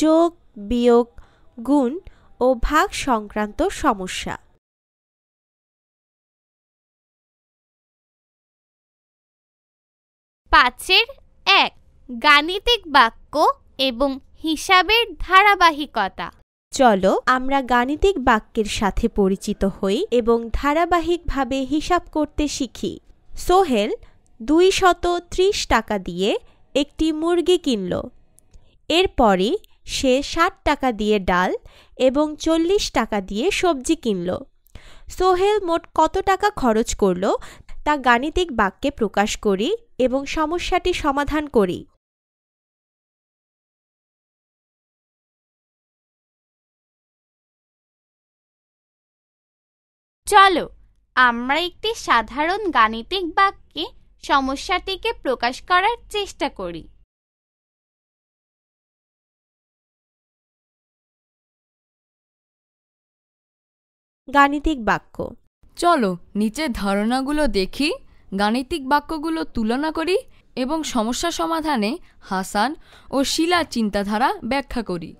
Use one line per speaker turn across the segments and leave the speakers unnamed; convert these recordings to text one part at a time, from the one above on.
যোগ বিয়োগ গুণ ও ভাগ সংক্রান্ত সমস্যা পাঁচের এক গাণিতিক বাক্য এবং হিসাবের ধারাবাহিকতা চলো
আমরা গাণিতিক বাক্যের সাথে পরিচিত হই এবং ধারাবাহিকভাবে হিসাব করতে শিখি সোহেল দুই শত ত্রিশ টাকা দিয়ে একটি মুরগি কিনল এরপরই সে ষাট টাকা দিয়ে ডাল এবং চল্লিশ টাকা দিয়ে সবজি কিনল সোহেল মোট কত টাকা খরচ করল
তা গাণিতিক বাক্যে প্রকাশ করি এবং সমস্যাটি সমাধান করি চলো আমরা একটি সাধারণ গাণিতিক বাক্যে সমস্যাটিকে প্রকাশ করার চেষ্টা করি গাণিতিক বাক্য চলো নিচের ধারণাগুলো দেখি গাণিতিক বাক্যগুলো তুলনা করি এবং সমস্যা সমাধানে হাসান ও শিলার চিন্তাধারা ব্যাখ্যা করি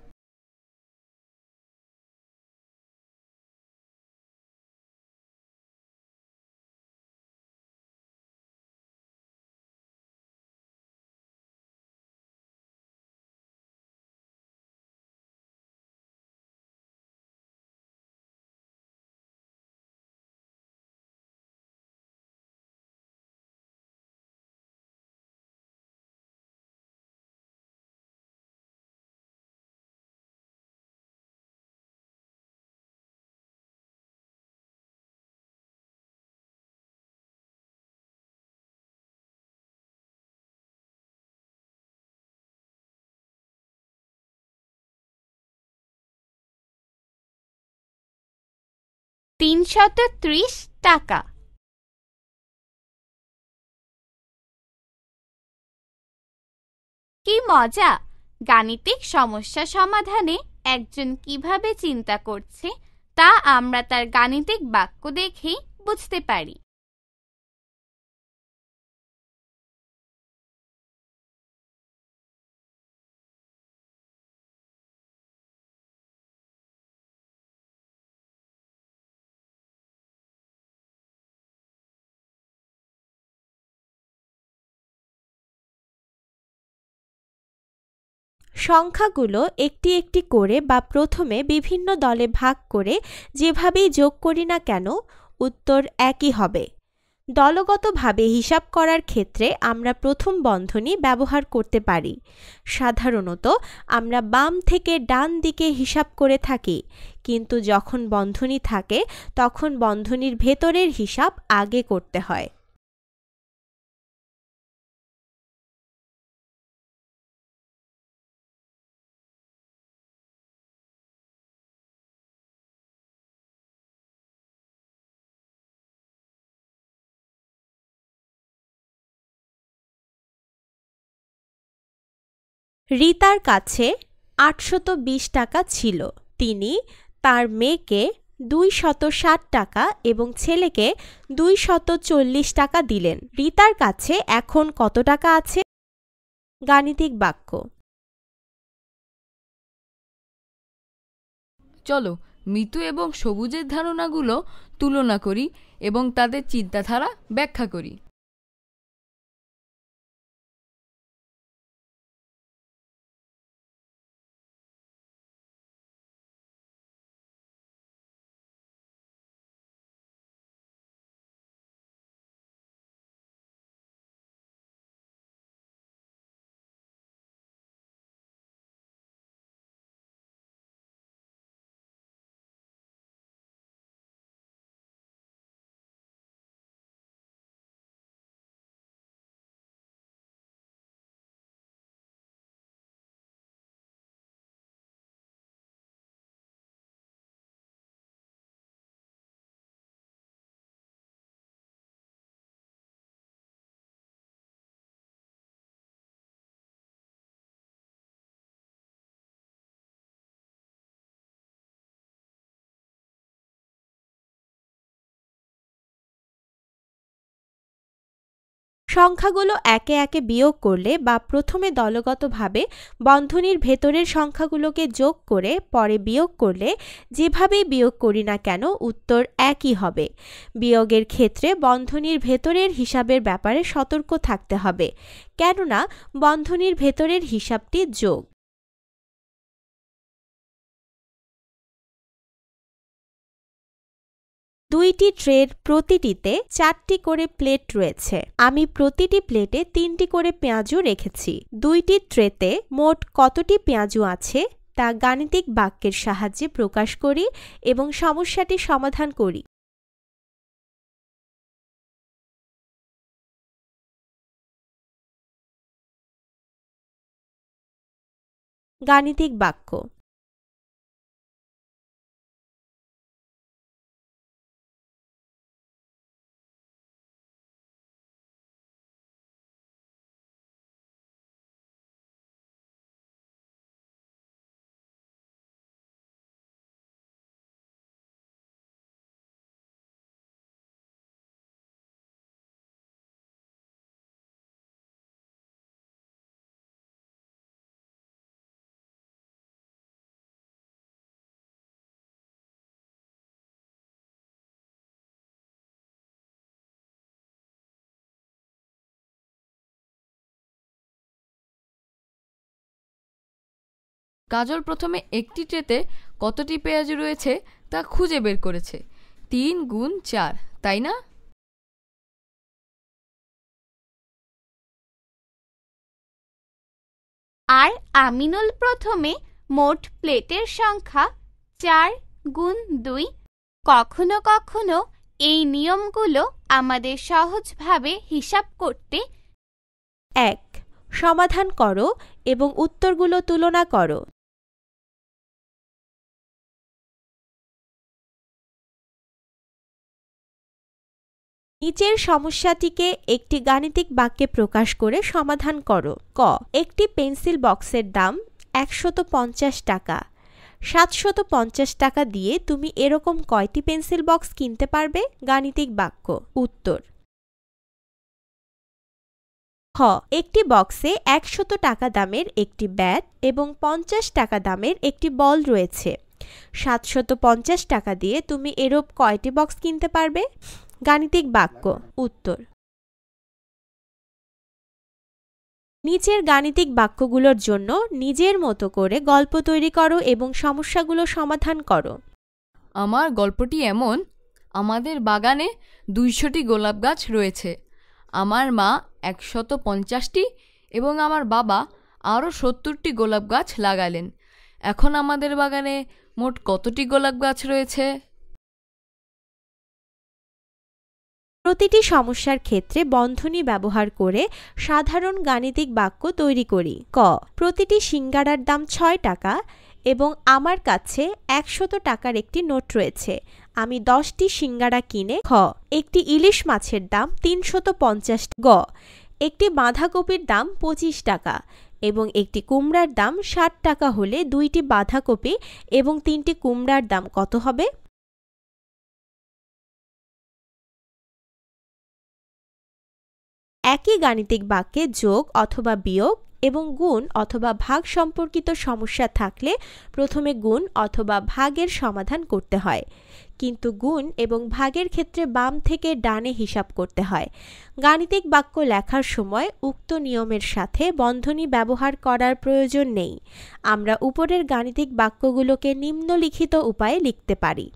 তিনশত ত্রিশ টাকা কি মজা গাণিতিক সমস্যা সমাধানে একজন কিভাবে চিন্তা করছে তা আমরা তার গাণিতিক বাক্য দেখেই বুঝতে পারি সংখ্যাগুলো একটি একটি করে বা প্রথমে বিভিন্ন
দলে ভাগ করে যেভাবেই যোগ করি না কেন উত্তর একই হবে দলগতভাবে হিসাব করার ক্ষেত্রে আমরা প্রথম বন্ধনী ব্যবহার করতে পারি সাধারণত আমরা বাম থেকে ডান দিকে হিসাব করে থাকি
কিন্তু যখন বন্ধনী থাকে তখন বন্ধনীর ভেতরের হিসাব আগে করতে হয় রিতার কাছে আটশত বিশ টাকা ছিল তিনি
তার মেয়েকে দুই শত ষাট টাকা এবং ছেলেকে দুই শত
চল্লিশ টাকা দিলেন রিতার কাছে এখন কত টাকা আছে গাণিতিক বাক্য চলো মিতু এবং সবুজের ধারণাগুলো তুলনা করি এবং তাদের চিন্তাধারা ব্যাখ্যা করি সংখ্যাগুলো একে একে বিয়োগ করলে বা প্রথমে
দলগতভাবে বন্ধনীর ভেতরের সংখ্যাগুলোকে যোগ করে পরে বিয়োগ করলে যেভাবেই বিয়োগ করি না কেন উত্তর একই হবে বিয়োগের ক্ষেত্রে বন্ধনীর ভেতরের হিসাবের ব্যাপারে সতর্ক থাকতে হবে কেননা বন্ধনীর ভেতরের
হিসাবটি যোগ দুইটি ট্রের প্রতিটিতে চারটি
করে প্লেট রয়েছে আমি প্রতিটি প্লেটে তিনটি করে পেঁয়াজু রেখেছি দুইটি ট্রেতে মোট কতটি পেঁয়াজু আছে তা গাণিতিক বাক্যের সাহায্যে প্রকাশ
করি এবং সমস্যাটি সমাধান করি গাণিতিক বাক্য কাজল প্রথমে একটি ট্রেতে কতটি পেঁয়াজ রয়েছে তা খুঁজে বের করেছে তিন গুণ চার তাই না আর আমিনুল প্রথমে মোট প্লেটের সংখ্যা চার
গুণ দুই কখনো কখনো এই নিয়মগুলো আমাদের
সহজভাবে হিসাব করতে এক সমাধান করো এবং উত্তরগুলো তুলনা করো নিচের সমস্যাটিকে একটি গাণিতিক বাক্যে প্রকাশ করে সমাধান করো ক একটি
পেন্সিল বক্সের দাম একশত পঞ্চাশ টাকা সাতশত পঞ্চাশ টাকা দিয়ে তুমি এরকম কয়টি পেন্সিল বক্স কিনতে পারবে গাণিতিক বাক্য উত্তর খ একটি বক্সে একশত টাকা দামের একটি ব্যাট এবং পঞ্চাশ টাকা দামের একটি বল রয়েছে সাতশত পঞ্চাশ টাকা দিয়ে তুমি এরূপ কয়টি বক্স কিনতে পারবে গাণিতিক বাক্য উত্তর নিচের গাণিতিক বাক্যগুলোর জন্য নিজের মতো করে গল্প তৈরি করো এবং সমস্যাগুলো সমাধান করো
আমার গল্পটি এমন আমাদের বাগানে দুইশোটি গোলাপ গাছ রয়েছে আমার মা একশত পঞ্চাশটি এবং আমার বাবা
আরও সত্তরটি গোলাপ গাছ লাগালেন এখন আমাদের বাগানে মোট কতটি গোলাপ গাছ রয়েছে প্রতিটি
সমস্যার ক্ষেত্রে বন্ধনী ব্যবহার করে সাধারণ গাণিতিক বাক্য তৈরি করি ক প্রতিটি সিঙ্গারার দাম ছয় টাকা এবং আমার কাছে একশত টাকার একটি নোট রয়েছে আমি দশটি সিঙ্গারা কিনে খ একটি ইলিশ মাছের দাম তিনশত পঞ্চাশ গ একটি বাঁধাকপির দাম পঁচিশ টাকা এবং
একটি কুমড়ার দাম ষাট টাকা হলে দুইটি বাঁধাকপি এবং তিনটি কুমড়ার দাম কত হবে একই গাণিতিক বাক্যে যোগ অথবা বিয়োগ এবং গুণ
অথবা ভাগ সম্পর্কিত সমস্যা থাকলে প্রথমে গুণ অথবা ভাগের সমাধান করতে হয় কিন্তু গুণ এবং ভাগের ক্ষেত্রে বাম থেকে ডানে হিসাব করতে হয় গাণিতিক বাক্য লেখার সময় উক্ত নিয়মের সাথে বন্ধনী ব্যবহার
করার প্রয়োজন নেই আমরা উপরের গাণিতিক বাক্যগুলোকে নিম্নলিখিত উপায়ে লিখতে পারি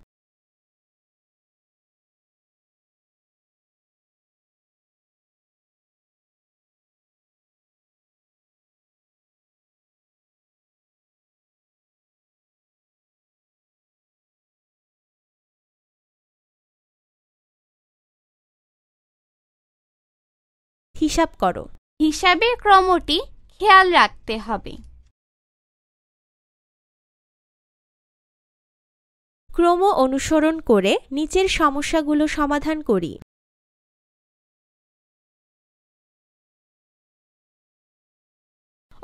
হিসাব করো হিসাবের ক্রমটি খেয়াল রাখতে হবে ক্রম অনুসরণ করে নিচের সমস্যাগুলো সমাধান করি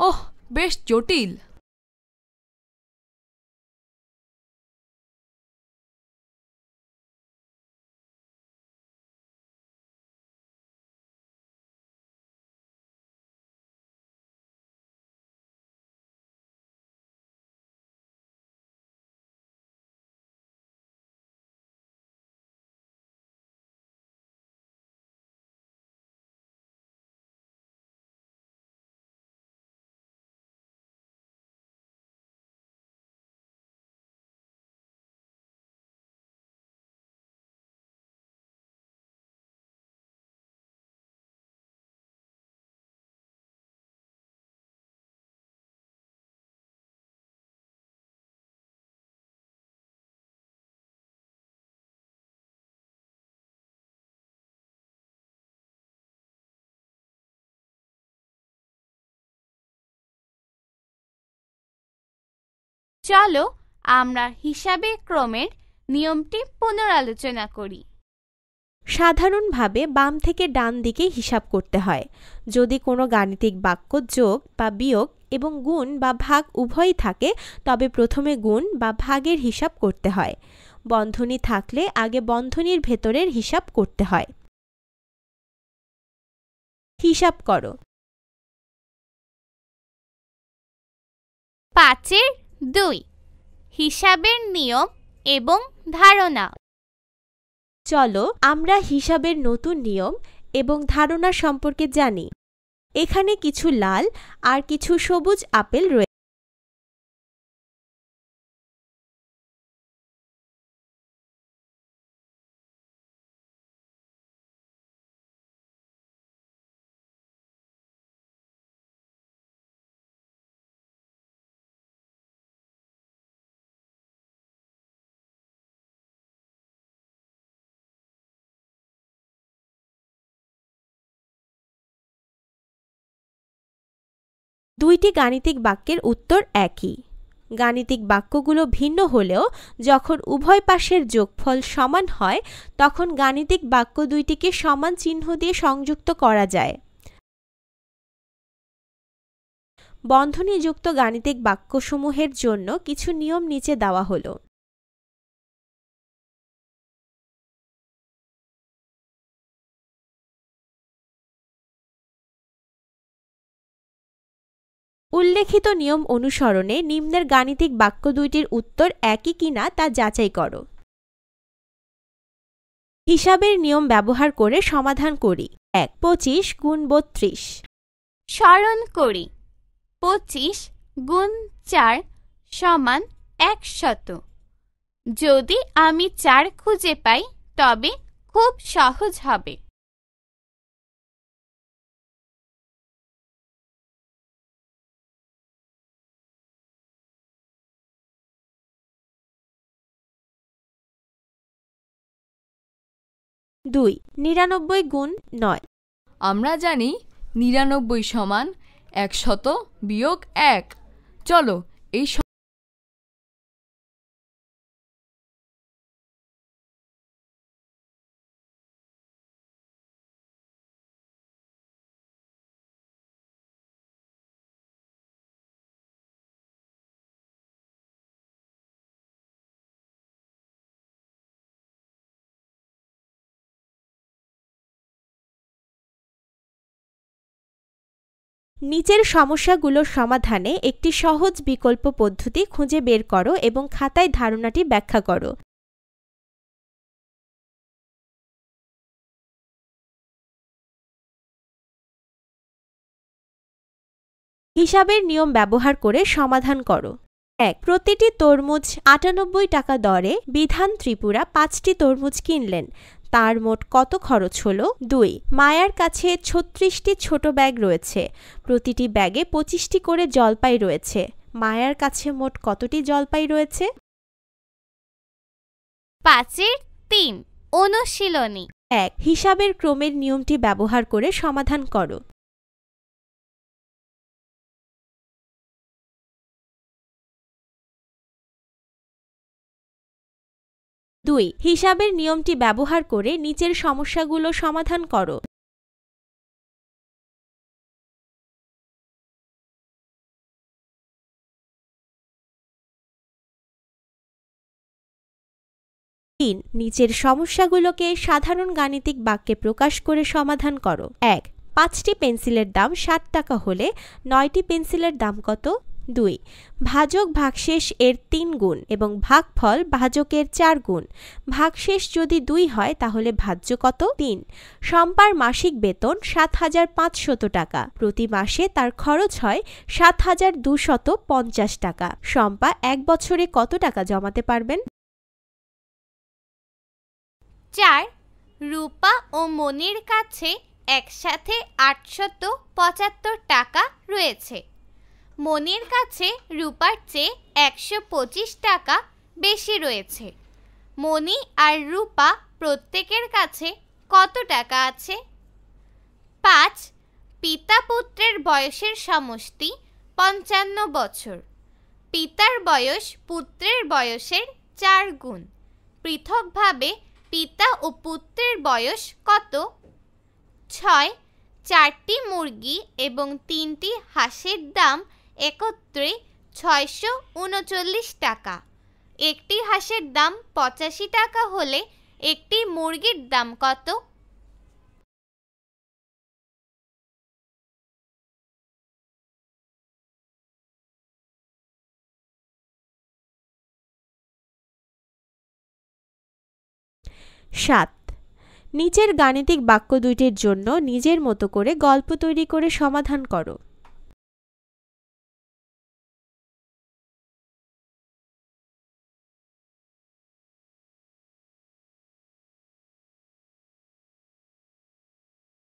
ওহ বেশ জটিল চলো আমরা হিসাবে ক্রমের নিয়মটি পুনরালোচনা করি
সাধারণভাবে বাম থেকে ডান দিকে হিসাব করতে হয় যদি কোনো গাণিতিক বাক্য যোগ বা বিয়োগ এবং গুণ বা ভাগ উভয়ই থাকে তবে প্রথমে গুণ বা ভাগের হিসাব করতে হয়
বন্ধনী থাকলে আগে বন্ধনীর ভেতরের হিসাব করতে হয় হিসাব করো পাঁচের দুই হিসাবের নিয়ম
এবং ধারণা চলো আমরা হিসাবের নতুন নিয়ম
এবং ধারণা সম্পর্কে জানি এখানে কিছু লাল আর কিছু সবুজ আপেল রয়েছে দুইটি গাণিতিক বাক্যের উত্তর একই গাণিতিক বাক্যগুলো ভিন্ন হলেও যখন
উভয় পাশের যোগফল সমান হয় তখন গাণিতিক বাক্য দুইটিকে সমান চিহ্ন দিয়ে সংযুক্ত করা যায়
বন্ধনীযুক্ত গাণিতিক বাক্যসমূহের জন্য কিছু নিয়ম নিচে দেওয়া হলো উল্লেখিত নিয়ম অনুসরণে নিম্নের গাণিতিক বাক্য দুইটির উত্তর একই কিনা তা যাচাই
করো হিসাবের নিয়ম ব্যবহার করে সমাধান করি এক
পঁচিশ গুণ বত্রিশ স্মরণ করি পঁচিশ গুণ চার সমান এক শত
যদি আমি চার খুঁজে পাই তবে খুব সহজ হবে দুই নিরানব্বই গুণ নয় আমরা জানি নিরানব্বই সমান একশত বিয়োগ এক চলো এই নিচের সমস্যাগুলোর সমাধানে একটি সহজ বিকল্প পদ্ধতি খুঁজে বের করো এবং খাতায় ধারণাটি ব্যাখ্যা করো হিসাবের নিয়ম ব্যবহার করে সমাধান করো এক প্রতিটি তরমুজ আটানব্বই টাকা দরে
বিধান ত্রিপুরা পাঁচটি তরমুজ কিনলেন তার মোট কত খরচ হলো দুই মায়ার কাছে ছত্রিশটি ছোট ব্যাগ রয়েছে প্রতিটি ব্যাগে পঁচিশটি করে জলপাই রয়েছে মায়ার কাছে মোট কতটি জলপাই রয়েছে
পাঁচের তিন অনুশীলনী
এক হিসাবের ক্রমের নিয়মটি
ব্যবহার করে সমাধান করো দুই হিসাবের নিয়মটি ব্যবহার করে নিচের সমস্যাগুলো সমাধান করো তিন নিচের সমস্যাগুলোকে সাধারণ গাণিতিক বাক্যে প্রকাশ করে
সমাধান করো এক পাঁচটি পেন্সিলের দাম ষাট টাকা হলে নয়টি পেন্সিলের দাম কত দুই ভাজক ভাগশেষ এর তিন গুণ এবং ভাগফল ভাজকের চার গুণ ভাগশেষ যদি দুই হয় তাহলে ভাজ্য কত তিন সম্পার মাসিক বেতন সাত হাজার পাঁচশত টাকা প্রতি মাসে তার খরচ হয় সাত হাজার দুশত পঞ্চাশ টাকা সম্পা এক বছরে কত টাকা জমাতে পারবেন
চার রূপা ও মনির কাছে একসাথে আটশত পঁচাত্তর টাকা রয়েছে মনির কাছে রূপার চেয়ে একশো পঁচিশ টাকা বেশি রয়েছে মণি আর রূপা প্রত্যেকের কাছে কত টাকা আছে পাঁচ পিতা পুত্রের বয়সের সমষ্টি পঞ্চান্ন বছর পিতার বয়স পুত্রের বয়সের চার গুণ পৃথকভাবে পিতা ও পুত্রের বয়স কত ছয় চারটি মুরগি এবং তিনটি হাঁসের দাম একত্রে ছয়শো উনচল্লিশ টাকা একটি হাঁসের দাম
পঁচাশি টাকা হলে একটি মুরগির দাম কত সাত নিচের গাণিতিক বাক্য দুইটির জন্য নিজের মতো করে গল্প তৈরি করে সমাধান করো